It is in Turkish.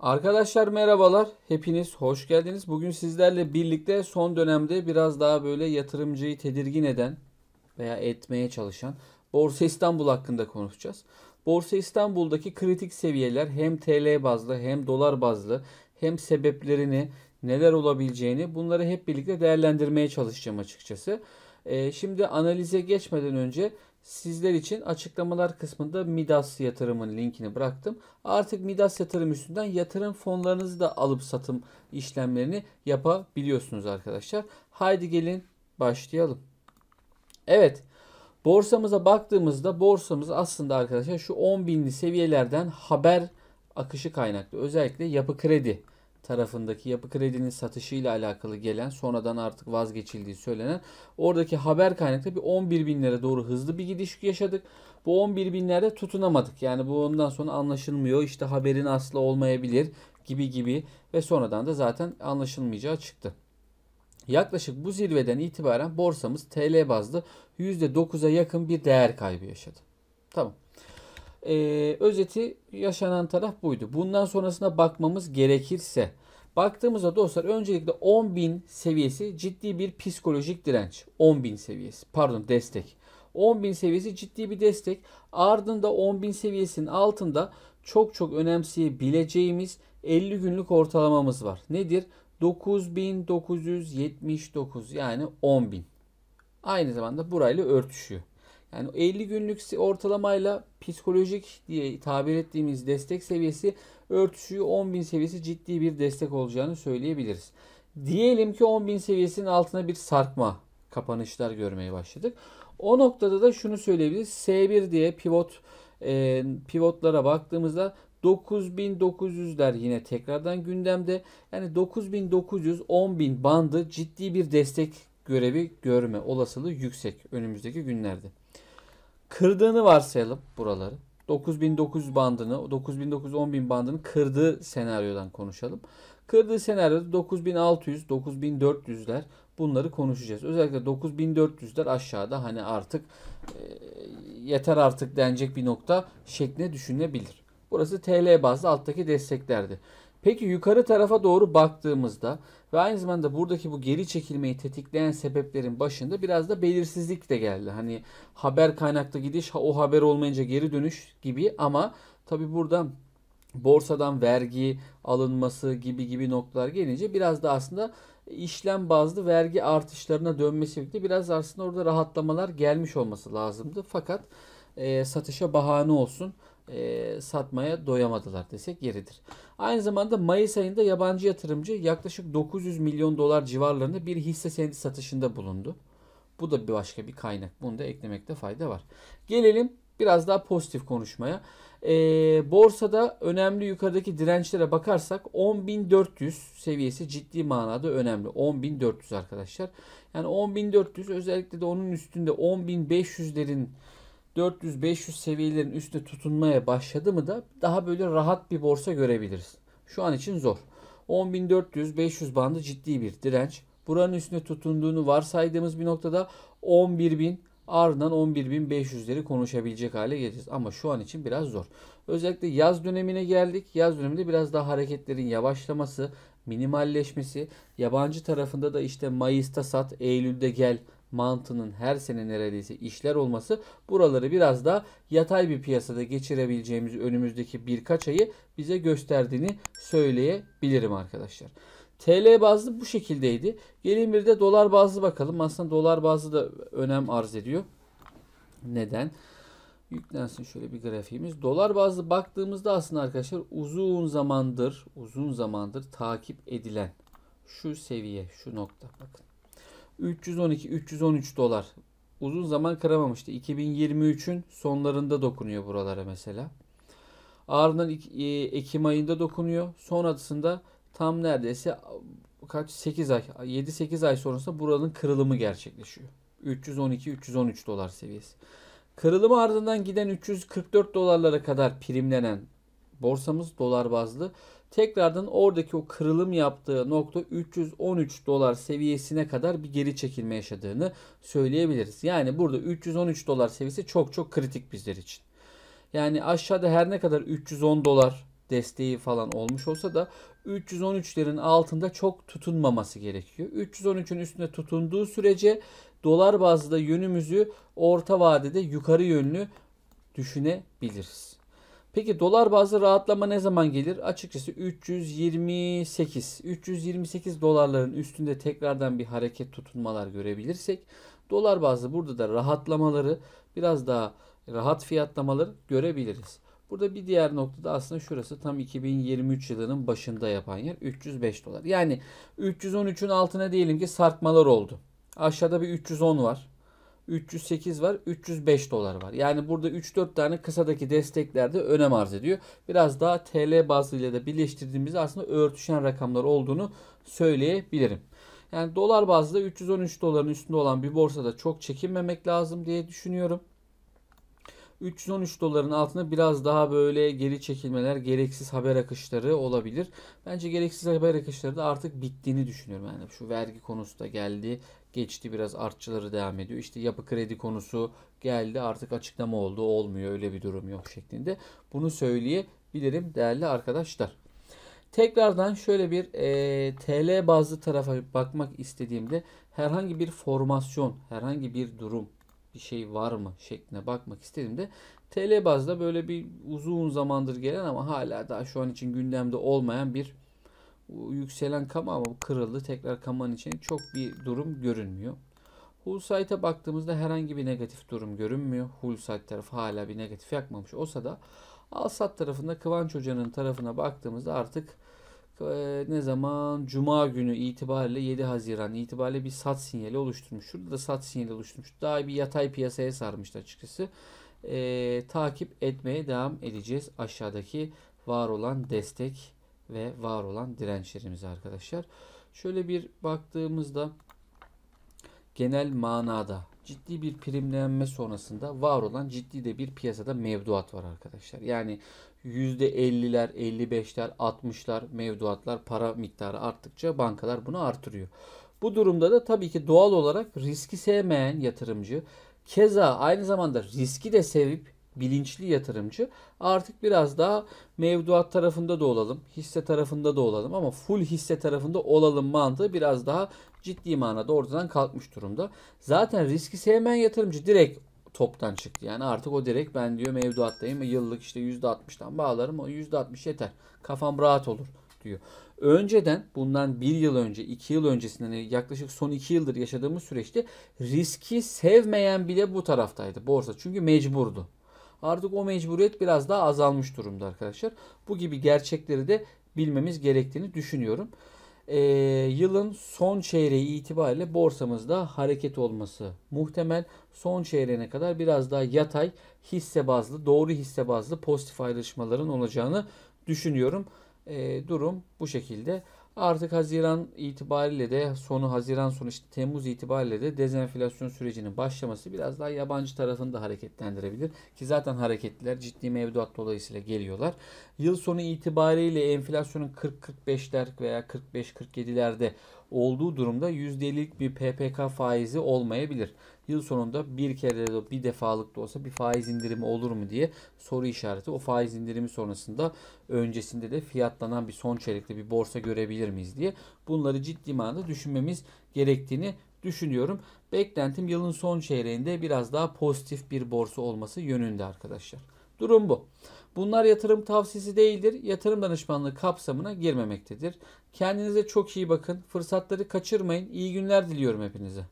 Arkadaşlar merhabalar. Hepiniz hoş geldiniz. Bugün sizlerle birlikte son dönemde biraz daha böyle yatırımcıyı tedirgin eden veya etmeye çalışan Borsa İstanbul hakkında konuşacağız. Borsa İstanbul'daki kritik seviyeler hem TL bazlı hem dolar bazlı hem sebeplerini neler olabileceğini bunları hep birlikte değerlendirmeye çalışacağım açıkçası. E, şimdi analize geçmeden önce sizler için açıklamalar kısmında Midas yatırımın linkini bıraktım. Artık Midas yatırım üstünden yatırım fonlarınızı da alıp satım işlemlerini yapabiliyorsunuz arkadaşlar. Haydi gelin başlayalım. Evet. Borsamıza baktığımızda borsamız aslında arkadaşlar şu 10 binli seviyelerden haber akışı kaynaklı. Özellikle yapı kredi tarafındaki yapı kredinin satışı ile alakalı gelen sonradan artık vazgeçildiği söylenen oradaki haber kaynaklı bir 11 binlere doğru hızlı bir gidiş yaşadık. Bu 11 binlerde tutunamadık. Yani bu ondan sonra anlaşılmıyor. İşte haberin aslı olmayabilir gibi gibi ve sonradan da zaten anlaşılmayacağı çıktı. Yaklaşık bu zirveden itibaren borsamız TL bazlı %9'a yakın bir değer kaybı yaşadı. Tamam. Ee, özeti yaşanan taraf buydu. Bundan sonrasına bakmamız gerekirse Baktığımızda dostlar öncelikle 10.000 seviyesi ciddi bir psikolojik direnç. 10.000 seviyesi pardon destek. 10.000 seviyesi ciddi bir destek. Ardında 10.000 seviyesinin altında çok çok önemseyebileceğimiz 50 günlük ortalamamız var. Nedir? 9979 yani 10.000. Aynı zamanda burayla örtüşüyor. Yani 50 günlük ortalamayla psikolojik diye tabir ettiğimiz destek seviyesi örtüşüğü 10.000 seviyesi ciddi bir destek olacağını söyleyebiliriz. Diyelim ki 10.000 seviyesinin altına bir sarkma kapanışlar görmeye başladık. O noktada da şunu söyleyebiliriz. S1 diye pivot e, pivotlara baktığımızda 9900'ler yine tekrardan gündemde. Yani 9900 10000 bandı ciddi bir destek görevi görme olasılığı yüksek önümüzdeki günlerde. Kırdığını varsayalım buraları. 9900 bandını, 9900 10000 bandını kırdığı senaryodan konuşalım. Kırdığı senaryoda 9600, 9400'ler bunları konuşacağız. Özellikle 9400'ler aşağıda hani artık e, yeter artık denecek bir nokta şekline düşünebilir. Burası TL bazlı alttaki desteklerdi. Peki yukarı tarafa doğru baktığımızda ve aynı zamanda buradaki bu geri çekilmeyi tetikleyen sebeplerin başında biraz da belirsizlik de geldi. Hani haber kaynaklı gidiş, o haber olmayınca geri dönüş gibi ama tabi burada borsadan vergi alınması gibi gibi noktalar gelince biraz da aslında işlem bazlı vergi artışlarına dönmesi birlikte biraz aslında orada rahatlamalar gelmiş olması lazımdı. Fakat e, satışa bahane olsun e, satmaya doyamadılar desek yeridir. Aynı zamanda Mayıs ayında yabancı yatırımcı yaklaşık 900 milyon dolar civarlarında bir hisse senedi satışında bulundu. Bu da bir başka bir kaynak. Bunu da eklemekte fayda var. Gelelim biraz daha pozitif konuşmaya. Ee, borsada önemli yukarıdaki dirençlere bakarsak 10.400 seviyesi ciddi manada önemli. 10.400 arkadaşlar. Yani 10.400 özellikle de onun üstünde 10.500'lerin 400-500 seviyelerin üstüne tutunmaya başladı mı da daha böyle rahat bir borsa görebiliriz. Şu an için zor. 10.400-500 bandı ciddi bir direnç. Buranın üstüne tutunduğunu varsaydığımız bir noktada 11.000 ardından 11.500'leri konuşabilecek hale geleceğiz. Ama şu an için biraz zor. Özellikle yaz dönemine geldik. Yaz döneminde biraz daha hareketlerin yavaşlaması, minimalleşmesi, yabancı tarafında da işte Mayıs'ta sat, Eylül'de gel mantının her sene neredeyse işler olması buraları biraz daha yatay bir piyasada geçirebileceğimiz önümüzdeki birkaç ayı bize gösterdiğini söyleyebilirim arkadaşlar. TL bazlı bu şekildeydi. Gelin bir de dolar bazlı bakalım. Aslında dolar bazlı da önem arz ediyor. Neden? Yüklensin şöyle bir grafiğimiz. Dolar bazlı baktığımızda aslında arkadaşlar uzun zamandır, uzun zamandır takip edilen şu seviye, şu nokta bakın. 312-313 dolar uzun zaman kıramamıştı. 2023'ün sonlarında dokunuyor buralara mesela. Ardından e, Ekim ayında dokunuyor. Sonrasında tam neredeyse kaç 8 ay 7-8 ay sonrasında buranın kırılımı gerçekleşiyor. 312-313 dolar seviyesi. Kırılımı ardından giden 344 dolarlara kadar primlenen borsamız dolar bazlı Tekrardan oradaki o kırılım yaptığı nokta 313 dolar seviyesine kadar bir geri çekilme yaşadığını söyleyebiliriz. Yani burada 313 dolar seviyesi çok çok kritik bizler için. Yani aşağıda her ne kadar 310 dolar desteği falan olmuş olsa da 313'lerin altında çok tutunmaması gerekiyor. 313'ün üstünde tutunduğu sürece dolar bazlı yönümüzü orta vadede yukarı yönlü düşünebiliriz. Peki dolar bazlı rahatlama ne zaman gelir? Açıkçası 328 328 dolarların üstünde tekrardan bir hareket tutunmalar görebilirsek dolar bazlı burada da rahatlamaları biraz daha rahat fiyatlamaları görebiliriz. Burada bir diğer noktada aslında şurası tam 2023 yılının başında yapan yer 305 dolar. Yani 313'ün altına diyelim ki sarkmalar oldu. Aşağıda bir 310 var. 308 var, 305 dolar var. Yani burada 3-4 tane kısadaki desteklerde önem arz ediyor. Biraz daha TL bazıyla da birleştirdiğimizde aslında örtüşen rakamlar olduğunu söyleyebilirim. Yani dolar bazlı 313 doların üstünde olan bir borsada çok çekinmemek lazım diye düşünüyorum. 313 doların altında biraz daha böyle geri çekilmeler, gereksiz haber akışları olabilir. Bence gereksiz haber akışları da artık bittiğini düşünüyorum. Yani şu vergi konusu da geldi, geçti biraz artçıları devam ediyor. İşte yapı kredi konusu geldi artık açıklama oldu olmuyor öyle bir durum yok şeklinde. Bunu söyleyebilirim değerli arkadaşlar. Tekrardan şöyle bir e, TL bazlı tarafa bakmak istediğimde herhangi bir formasyon, herhangi bir durum, bir şey var mı şeklinde bakmak istediğimde TL bazda böyle bir uzun zamandır gelen ama hala daha şu an için gündemde olmayan bir yükselen kama ama kırıldı. Tekrar kaman için çok bir durum görünmüyor. Hulsite'e baktığımızda herhangi bir negatif durum görünmüyor. Hulsite tarafı hala bir negatif yakmamış olsa da Alsat tarafında Kıvanç Hoca'nın tarafına baktığımızda artık e, ne zaman Cuma günü itibariyle 7 Haziran itibariyle bir sat sinyali oluşturmuş. Şurada da sat sinyali oluşturmuş. Daha bir yatay piyasaya sarmıştı açıkçası. E, takip etmeye devam edeceğiz aşağıdaki var olan destek ve var olan dirençlerimize arkadaşlar. Şöyle bir baktığımızda genel manada ciddi bir primlenme sonrasında var olan ciddi de bir piyasada mevduat var arkadaşlar. Yani %50'ler, 55'ler, 60'lar mevduatlar para miktarı arttıkça bankalar bunu artırıyor. Bu durumda da tabii ki doğal olarak riski sevmeyen yatırımcı keza aynı zamanda riski de sevip bilinçli yatırımcı artık biraz daha mevduat tarafında da olalım, hisse tarafında da olalım ama full hisse tarafında olalım mantığı biraz daha ciddi manada oradan kalkmış durumda. Zaten riski sevmeyen yatırımcı direkt toptan çıktı. Yani artık o direkt ben diyor mevduattayım yıllık işte %60'dan bağlarım o %60 yeter. Kafam rahat olur diyor. Önceden bundan bir yıl önce, iki yıl öncesinden yani yaklaşık son iki yıldır yaşadığımız süreçte riski sevmeyen bile bu taraftaydı borsa. Çünkü mecburdu. Artık o mecburiyet biraz daha azalmış durumda arkadaşlar. Bu gibi gerçekleri de bilmemiz gerektiğini düşünüyorum. Ee, yılın son çeyreği itibariyle borsamızda hareket olması muhtemel. Son çeyreğine kadar biraz daha yatay hisse bazlı, doğru hisse bazlı pozitif ayrışmaların olacağını düşünüyorum. Ee, durum bu şekilde. Artık Haziran itibariyle de sonu Haziran sonu işte Temmuz itibariyle de dezenflasyon sürecinin başlaması biraz daha yabancı tarafını da hareketlendirebilir. Ki zaten hareketliler ciddi mevduat dolayısıyla geliyorlar. Yıl sonu itibariyle enflasyonun 40-45'ler veya 45-47'lerde olduğu durumda %50'lik bir PPK faizi olmayabilir. Yıl sonunda bir kere de bir defalık da olsa bir faiz indirimi olur mu diye soru işareti. O faiz indirimi sonrasında öncesinde de fiyatlanan bir son çeyrekte bir borsa görebilir yapabilir miyiz diye bunları ciddi manada düşünmemiz gerektiğini düşünüyorum. Beklentim yılın son çeyreğinde biraz daha pozitif bir borsa olması yönünde arkadaşlar. Durum bu. Bunlar yatırım tavsiyesi değildir. Yatırım danışmanlığı kapsamına girmemektedir. Kendinize çok iyi bakın. Fırsatları kaçırmayın. İyi günler diliyorum hepinize.